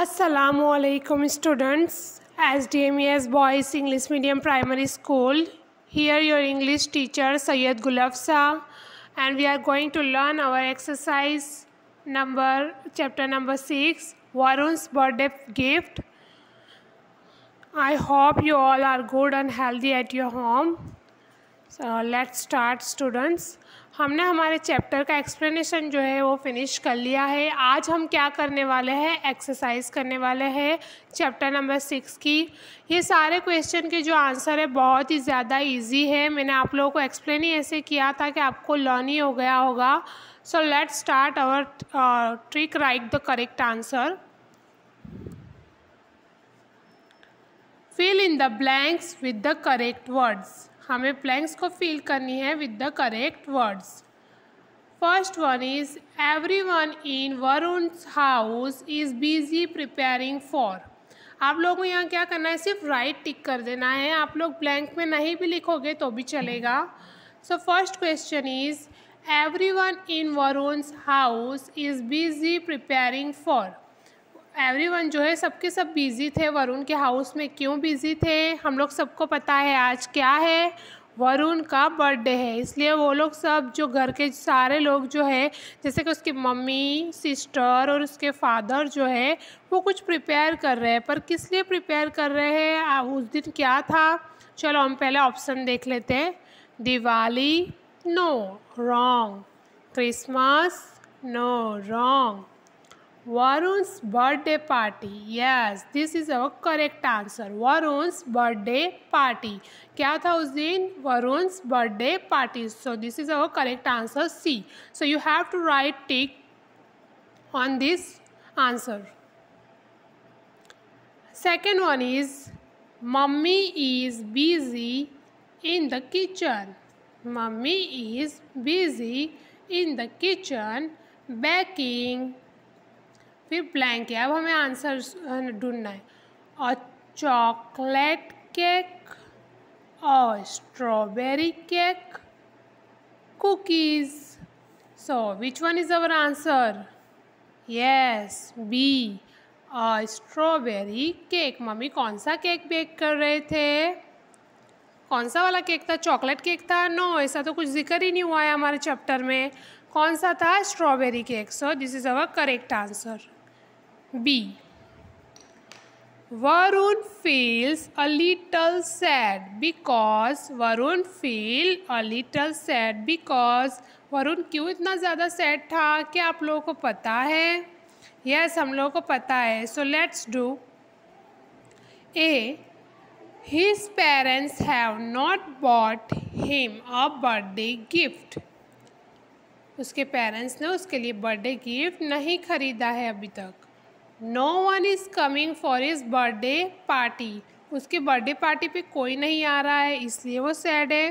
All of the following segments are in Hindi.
Assalamualaikum students SDMES Boys English Medium Primary School here your English teacher Sayed Gulafsa and we are going to learn our exercise number chapter number 6 Varun's birthday gift I hope you all are good and healthy at your home so let start students हमने हमारे चैप्टर का एक्सप्लेनेशन जो है वो फिनिश कर लिया है आज हम क्या करने वाले हैं एक्सरसाइज करने वाले हैं चैप्टर नंबर सिक्स की ये सारे क्वेश्चन के जो आंसर है बहुत ही ज़्यादा इजी है मैंने आप लोगों को एक्सप्लेन ही ऐसे किया था कि आपको लर्न ही हो गया होगा so let start our trick write the correct answer fill in the blanks with the correct words हमें प्लैंक्स को फिल करनी है with the correct words first one is every one in Varun house is busy preparing for आप लोगों को यहाँ क्या करना है सिर्फ राइट टिक कर देना है आप लोग ब्लैंक में नहीं भी लिखोगे तो भी चलेगा so first question is every one in Varun's house is busy preparing for everyone जो है सबके सब बिज़ी थे वरुण के हाउस में क्यों बिज़ी थे हम लोग सबको पता है आज क्या है वरुण का बर्थडे है इसलिए वो लोग सब जो घर के सारे लोग जो है जैसे कि उसकी मम्मी सिस्टर और उसके फादर जो है वो कुछ प्रिपेयर कर रहे हैं पर किस लिए प्रिपेयर कर रहे हैं उस दिन क्या था चलो हम पहले ऑप्शन देख लेते हैं Diwali no wrong Christmas no wrong Varun's birthday party. Yes, this is our correct answer. Varun's birthday party. क्या था उस दिन Varun's birthday party. So this is our correct answer C. So you have to write tick on this answer. Second one is Mummy is busy in the kitchen. Mummy is busy in the kitchen baking फिर ब्लैंक है अब हमें आंसर ढूंढना है और चॉकलेट केक और strawberry cake so which one is our answer yes B और स्ट्रॉबेरी केक मम्मी कौन सा केक बेक कर रहे थे कौन सा वाला केक था चॉकलेट केक था नो no, ऐसा तो कुछ जिक्र ही नहीं हुआ है हमारे चैप्टर में कौन सा था strawberry cake so this is our correct answer B Varun feels a little sad because Varun feel a little sad because Varun क्यों इतना ज़्यादा सैड था क्या आप लोगों को पता है यस yes, हम लोगों को पता है so let's do a his parents have not bought him a birthday gift उसके पेरेंट्स ने उसके लिए बर्थडे गिफ्ट नहीं खरीदा है अभी तक no one is coming for his birthday party उसकी बर्थडे पार्टी पे कोई नहीं आ रहा है इसलिए वो सैड है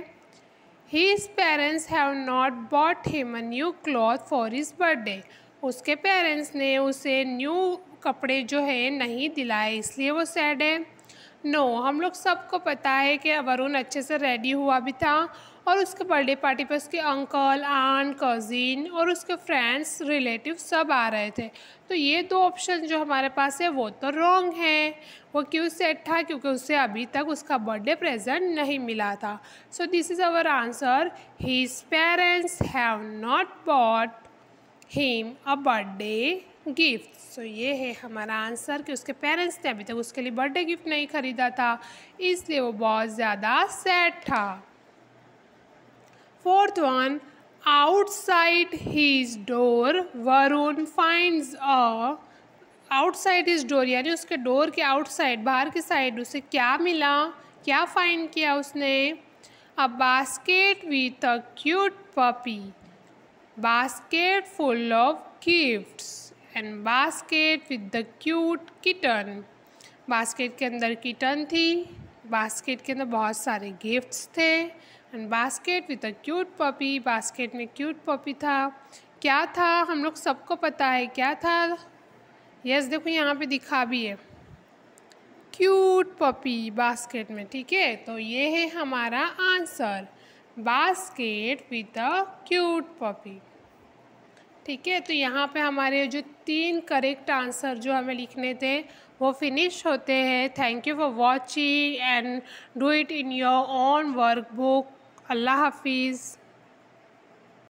his parents have not bought him a new cloth for his birthday उसके पेरेंट्स ने उसे न्यू कपड़े जो है नहीं दिलाए इसलिए वो सैड है नो no, हम लोग सबको पता है कि वरुण अच्छे से रेडी हुआ भी था और उसके बर्थडे पार्टी पर उसके अंकल आंट कज़िन और उसके फ्रेंड्स रिलेटिव सब आ रहे थे तो ये दो ऑप्शन जो हमारे पास है वो तो रॉन्ग है वो क्यों सेट था क्योंकि उसे अभी तक उसका बर्थडे प्रेजेंट नहीं मिला था so this is our answer his parents have not bought him a birthday gift so ये है हमारा आंसर कि उसके पेरेंट्स ने अभी तक उसके लिए बर्थडे गिफ्ट नहीं खरीदा था इसलिए वो बहुत ज़्यादा सैड था Fourth one, outside his door, Varun finds a outside his door यानी उसके door के outside बाहर की side उसे क्या मिला क्या find किया उसने a basket with a cute puppy basket full of gifts and basket with the cute kitten basket के अंदर kitten थी बास्केट के अंदर बहुत सारे गिफ्ट्स थे and basket with a cute puppy basket में क्यूट पपी था क्या था हम लोग सबको पता है क्या था यस देखो यहाँ पे दिखा भी है क्यूट पपी बास्केट में ठीक है तो ये है हमारा answer basket with a cute puppy ठीक है तो यहाँ पे हमारे जो तीन करेक्ट आंसर जो हमें लिखने थे वो फिनिश होते हैं thank you for watching and do it in your own work book अल्लाह हाफिज़